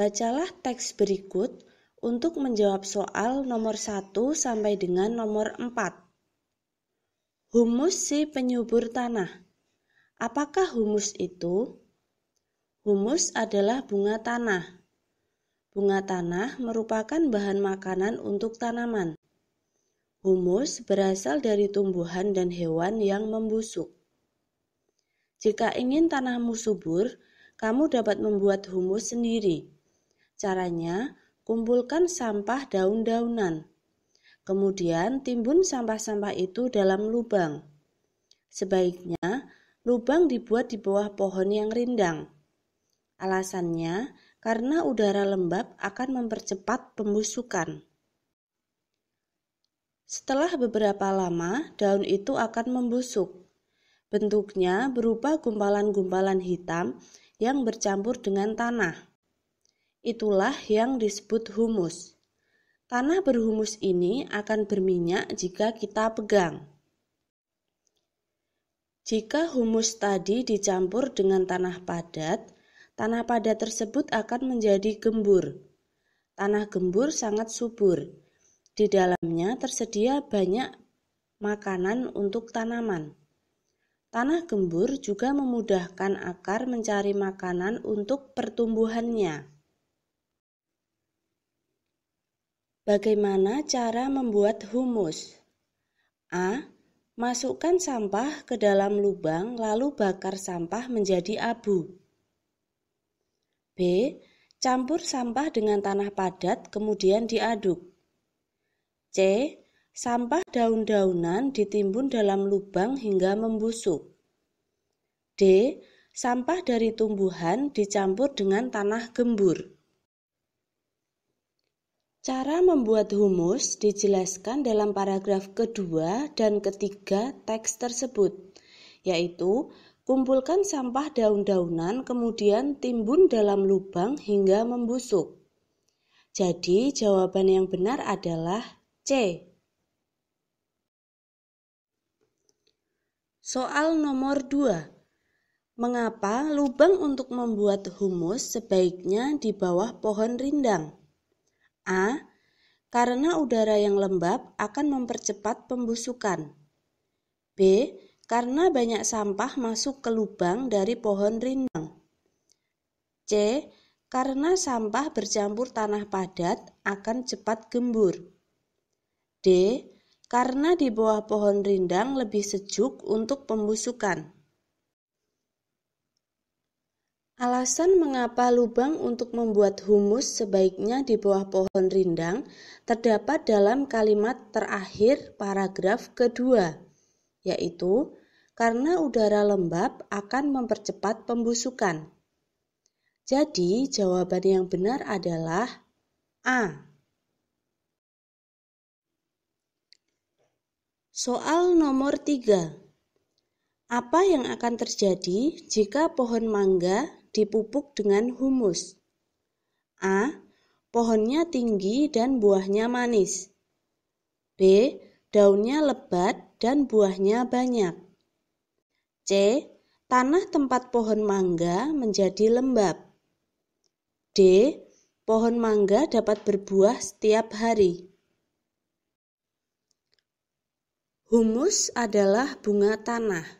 Bacalah teks berikut untuk menjawab soal nomor 1 sampai dengan nomor 4. Humus si penyubur tanah. Apakah humus itu? Humus adalah bunga tanah. Bunga tanah merupakan bahan makanan untuk tanaman. Humus berasal dari tumbuhan dan hewan yang membusuk. Jika ingin tanahmu subur, kamu dapat membuat humus sendiri. Caranya, kumpulkan sampah daun-daunan. Kemudian timbun sampah-sampah itu dalam lubang. Sebaiknya, lubang dibuat di bawah pohon yang rindang. Alasannya, karena udara lembab akan mempercepat pembusukan. Setelah beberapa lama, daun itu akan membusuk. Bentuknya berupa gumpalan-gumpalan hitam yang bercampur dengan tanah. Itulah yang disebut humus. Tanah berhumus ini akan berminyak jika kita pegang. Jika humus tadi dicampur dengan tanah padat, tanah padat tersebut akan menjadi gembur. Tanah gembur sangat subur. Di dalamnya tersedia banyak makanan untuk tanaman. Tanah gembur juga memudahkan akar mencari makanan untuk pertumbuhannya. Bagaimana cara membuat humus? A. Masukkan sampah ke dalam lubang lalu bakar sampah menjadi abu. B. Campur sampah dengan tanah padat kemudian diaduk. C. Sampah daun-daunan ditimbun dalam lubang hingga membusuk. D. Sampah dari tumbuhan dicampur dengan tanah gembur. Cara membuat humus dijelaskan dalam paragraf kedua dan ketiga teks tersebut, yaitu kumpulkan sampah daun-daunan kemudian timbun dalam lubang hingga membusuk. Jadi jawaban yang benar adalah C. Soal nomor 2. Mengapa lubang untuk membuat humus sebaiknya di bawah pohon rindang? A. Karena udara yang lembab akan mempercepat pembusukan. B. Karena banyak sampah masuk ke lubang dari pohon rindang. C. Karena sampah bercampur tanah padat akan cepat gembur. D. Karena di bawah pohon rindang lebih sejuk untuk pembusukan. Alasan mengapa lubang untuk membuat humus sebaiknya di bawah pohon rindang terdapat dalam kalimat terakhir paragraf kedua, yaitu karena udara lembab akan mempercepat pembusukan. Jadi, jawaban yang benar adalah A. Soal nomor tiga. Apa yang akan terjadi jika pohon mangga dipupuk dengan humus. A. Pohonnya tinggi dan buahnya manis. B. Daunnya lebat dan buahnya banyak. C. Tanah tempat pohon mangga menjadi lembab. D. Pohon mangga dapat berbuah setiap hari. Humus adalah bunga tanah.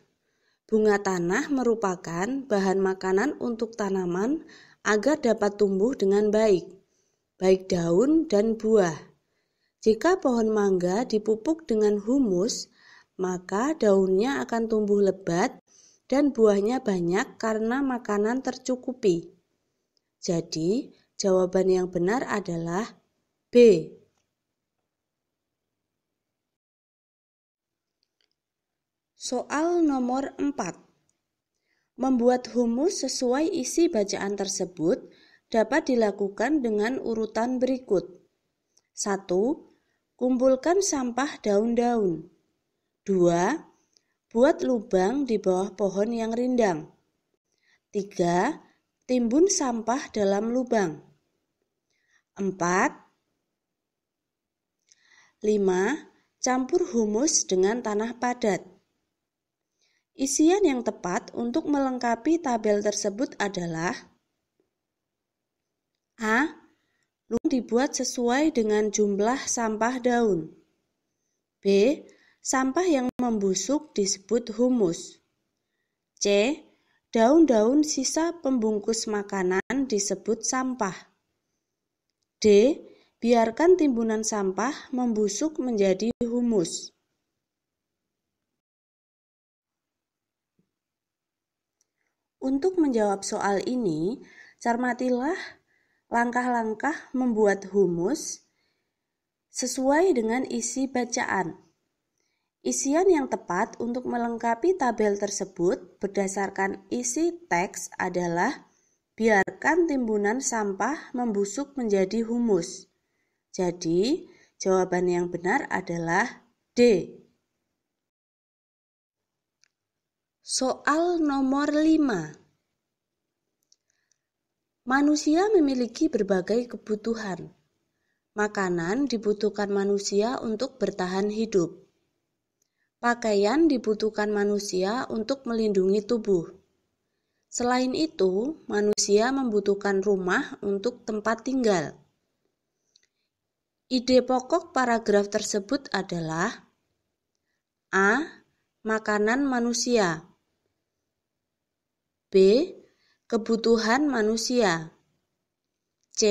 Bunga tanah merupakan bahan makanan untuk tanaman agar dapat tumbuh dengan baik, baik daun dan buah. Jika pohon mangga dipupuk dengan humus, maka daunnya akan tumbuh lebat dan buahnya banyak karena makanan tercukupi. Jadi, jawaban yang benar adalah B. Soal nomor 4. Membuat humus sesuai isi bacaan tersebut dapat dilakukan dengan urutan berikut. 1. Kumpulkan sampah daun-daun. 2. Buat lubang di bawah pohon yang rindang. 3. Timbun sampah dalam lubang. 4. 5. Campur humus dengan tanah padat. Isian yang tepat untuk melengkapi tabel tersebut adalah A. Lubang dibuat sesuai dengan jumlah sampah daun. B. Sampah yang membusuk disebut humus. C. Daun-daun sisa pembungkus makanan disebut sampah. D. Biarkan timbunan sampah membusuk menjadi humus. Untuk menjawab soal ini, cermatilah langkah-langkah membuat humus sesuai dengan isi bacaan. Isian yang tepat untuk melengkapi tabel tersebut berdasarkan isi teks adalah biarkan timbunan sampah membusuk menjadi humus. Jadi, jawaban yang benar adalah D. Soal nomor 5 Manusia memiliki berbagai kebutuhan. Makanan dibutuhkan manusia untuk bertahan hidup. Pakaian dibutuhkan manusia untuk melindungi tubuh. Selain itu, manusia membutuhkan rumah untuk tempat tinggal. Ide pokok paragraf tersebut adalah A. Makanan manusia B. Kebutuhan manusia C.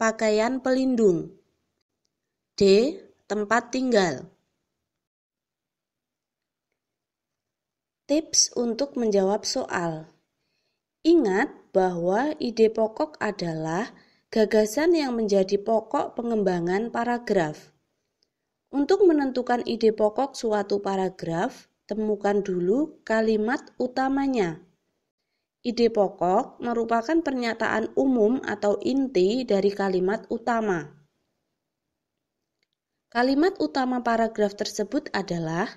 Pakaian pelindung D. Tempat tinggal Tips untuk menjawab soal Ingat bahwa ide pokok adalah gagasan yang menjadi pokok pengembangan paragraf. Untuk menentukan ide pokok suatu paragraf, temukan dulu kalimat utamanya. Ide pokok merupakan pernyataan umum atau inti dari kalimat utama. Kalimat utama paragraf tersebut adalah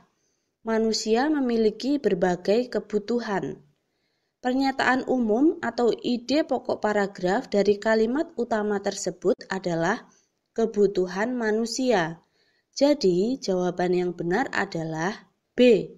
manusia memiliki berbagai kebutuhan. Pernyataan umum atau ide pokok paragraf dari kalimat utama tersebut adalah kebutuhan manusia. Jadi, jawaban yang benar adalah B.